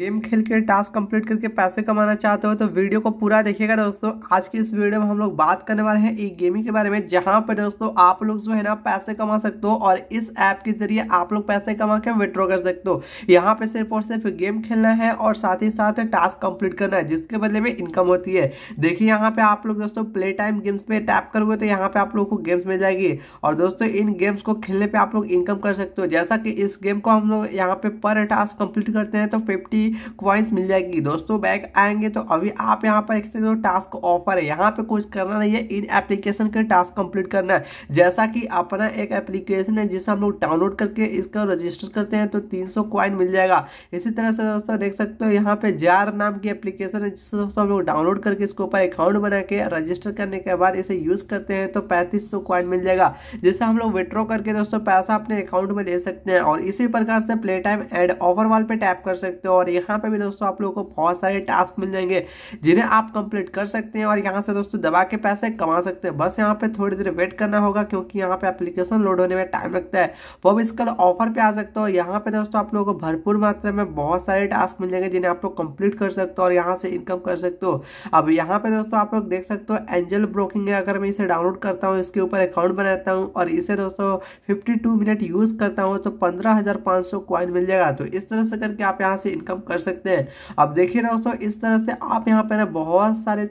game खेल के task complete करके पैसे कमाना चाहते हो तो वीडियो को पूरा देखिएगा दोस्तों आज की इस वीडियो में हम लोग बात करने वाले हैं एक गेमिंग के बारे में जहां पर दोस्तों आप लोग जो है ना पैसे कमा सकते हो और इस ऐप के जरिए आप लोग पैसे कमा के विड्रॉ कर सकते हो यहाँ पे सिर्फ और सिर्फ गेम खेलना है और साथ ही साथ टास्क कम्प्लीट करना है जिसके बदले में इनकम होती है देखिए यहाँ पे आप लोग दोस्तों प्ले टाइम गेम्स पे टैप करोगे तो यहाँ पे आप लोग को गेम्स मिल जाएगी और दोस्तों इन गेम्स को खेलने पर आप लोग इनकम कर सकते हो जैसा कि इस गेम को हम लोग यहाँ पे पर टास्क कम्प्लीट करते हैं तो फिफ्टी क्वाइंस मिल जाएगी दोस्तों बैग आएंगे तो अभी आप यहाँ पर देख सकते हो टास्क ऑफर है यहाँ पे कुछ करना नहीं है इन एप्लीकेशन के टास्क कंप्लीट करना है जैसा कि अपना एक एप्लीकेशन है जिसे हम लोग डाउनलोड करके इसका रजिस्टर करते हैं तो तीन सौ मिल जाएगा इसी तरह से दोस्तों देख सकते हो यहाँ पे जार नाम की एप्लीकेशन है जिससे दोस्तों हम लोग डाउनलोड करके इसके ऊपर अकाउंट बना के रजिस्टर करने के बाद इसे यूज करते हैं तो पैंतीस सौ मिल जाएगा जिससे हम लोग विड्रॉ करके दोस्तों पैसा अपने अकाउंट में ले सकते हैं और इसी प्रकार से प्ले टाइम एड ऑफर वाल पे टैप कर सकते हो और तो यहाँ पर भी दोस्तों आप लोगों को बहुत सारे टास्क मिल जाएंगे जिन्हें आप कंप्लीट कर सकते हैं और यहाँ से दोस्तों दबा के पैसे कमा सकते हैं बस यहाँ पर थोड़ी देर वेट करना होगा क्योंकि यहाँ पर अप्लीकेशन लोड होने में टाइम लगता है वो भी इसका ऑफर पर आ सकते हो यहाँ पर दोस्तों आप लोगों को भरपूर मात्रा में बहुत सारे टास्क मिल जाएंगे जिन्हें आप लोग कंप्लीट कर सकते हो और यहाँ से इनकम कर सकते हो अब यहाँ पर दोस्तों आप लोग देख सकते हो एंजल ब्रोकिंग है अगर मैं इसे डाउनलोड करता हूँ इसके ऊपर अकाउंट बनाता हूँ और इसे दोस्तों 52 मिनट यूज़ करता हूँ तो पंद्रह हज़ार मिल जाएगा तो इस तरह से करके आप यहाँ से इनकम आप कर सकते हैं अब देखिए दोस्तों इस तरह से आप यहाँ पर ना बहुत सारे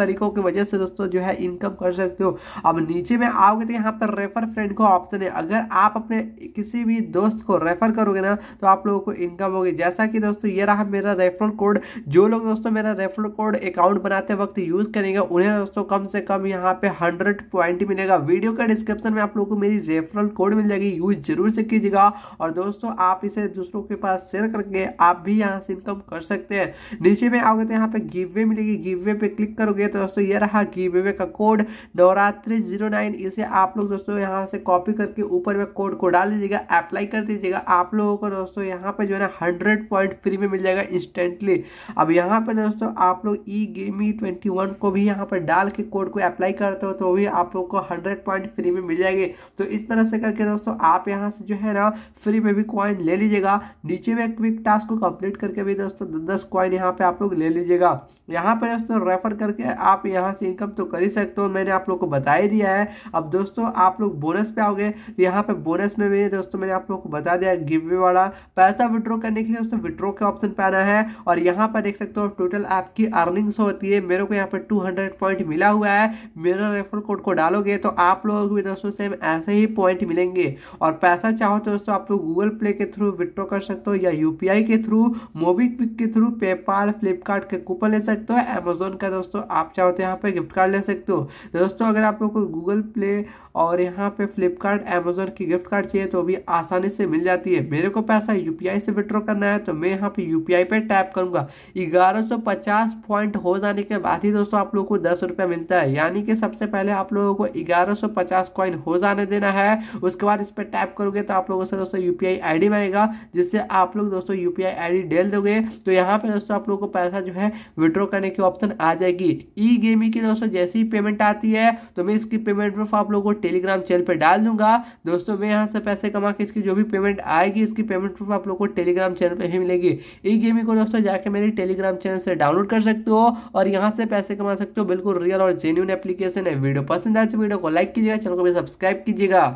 तरीकों की वजह से दोस्तों जो है इनकम कर सकते हो अब नीचे में आओगे तो यहाँ पर रेफर फ्रेंड को ऑप्शन है अगर आप अपने किसी भी दोस्त को रेफर करोगे ना तो आप लोगों को इनकम होगी जैसा कि दोस्तों ये रहा मेरा रेफर कोड जो लोग दोस्तों मेरा रेफर कोड अकाउंट बनाते वक्त यूज करेंगे उन्हें दोस्तों कम से कम यहाँ पे हंड्रेड पॉइंट मिलेगा वीडियो का डिस्क्रिप्शन में आप लोगों को मेरी रेफरल कोड मिल जाएगी यूज जरूर से कीजिएगा और दोस्तों आप इसे दूसरों के पास शेयर करके आप भी यहाँ से इनकम कर सकते हैं नीचे में आओगे तो यहाँ पे गिव वे मिलेगी गिव वे पे क्लिक करोगे तो दोस्तों ये रहा गिव वे का कोड नवरात्रि जीरो नाइन इसे आप लोग दोस्तों यहाँ से कॉपी करके ऊपर में कोड को डाल दीजिएगा अप्लाई कर दीजिएगा आप लोगों को दोस्तों यहाँ पे जो है ना हंड्रेड पॉइंट फ्री में मिल जाएगा इंस्टेंटली अब यहाँ पे दोस्तों आप लोग ई गेमी ट्वेंटी वन को भी यहाँ पर डाल के कोड को अप्लाई करते हो तो भी आप लोग को हंड्रेड पॉइंट फ्री में मिल जाएगी तो इस तरह से करके दोस्तों आप यहाँ से जो है ना फ्री में भी कॉइन ले लीजिएगा नीचे में क्विक टास्क को अपडेट करके भी दोस्तों दस क्वाइन यहाँ पे आप लोग ले लीजिएगा यहाँ पर दोस्तों रेफ़र करके आप यहाँ से इनकम तो कर ही सकते हो मैंने आप लोग को बता ही दिया है अब दोस्तों आप लोग बोनस पे आओगे तो यहाँ पे बोनस में भी दोस्तों मैंने आप लोग को बता दिया गिवे वाला पैसा विड्रॉ करने के लिए दोस्तों विड्रॉ के ऑप्शन पे आना है और यहाँ पर देख सकते हो टोटल आपकी अर्निंग्स होती है मेरे को यहाँ पर टू पॉइंट मिला हुआ है मेरा रेफर कोड को डालोगे तो आप लोगों को भी दोस्तों सेम ऐसे ही पॉइंट मिलेंगे और पैसा चाहो तो दोस्तों आप लोग गूगल प्ले के थ्रू विड्रॉ कर सकते हो या यूपीआई के थ्रू मोबीक्विक के थ्रू पेपाल फ्लिपकार्ट के कूपन ले सकते सकते हो अमेजोन का दोस्तों आप चाहो तो यहाँ पे गिफ्ट कार्ड ले सकते हो दोस्तों अगर आप लोग को गूगल प्ले और यहाँ पे फ्लिपकार्ट अमेजोन की गिफ्ट कार्ड चाहिए तो भी आसानी से मिल जाती है मेरे को पैसा यूपीआई से विड्रॉ करना है तो मैं यहाँ पे यूपीआई पे टैप करूँगा ग्यारह पॉइंट हो जाने के बाद ही दोस्तों आप लोग को दस मिलता है यानी कि सबसे पहले आप लोगों को ग्यारह कॉइन हो जाने देना है उसके बाद इस पर टैप करोगे तो आप लोगों से दोस्तों यू पी आई मांगेगा जिससे आप लोग दोस्तों यू पी आई डेल दोगे तो यहाँ पे दोस्तों आप लोगों को पैसा जो है विड्रॉ करने की ऑप्शन आ जाएगी ई गेमिंग की दोस्तों जैसे ही पेमेंट आती है तो मैं इसकी पेमेंट प्रूफ आप लोगों को टेलीग्राम चैनल पर डाल दूंगा दोस्तों मैं यहाँ से पैसे कमा के इसकी जो भी पेमेंट आएगी इसकी पेमेंट प्रूफ आप लोग को टेलीग्राम चैनल पर ही मिलेगी ई गेमिंग को दोस्तों जाके मेरे टेलीग्राम चैनल से डाउनलोड कर सकते हो और यहाँ से पैसे कमा सकते हो बिल्कुल रियल और जेन्यून एप्लीकेशन है वीडियो पसंद आए तो वीडियो को लाइक कीजिएगा चैनल को भी सब्सक्राइब कीजिएगा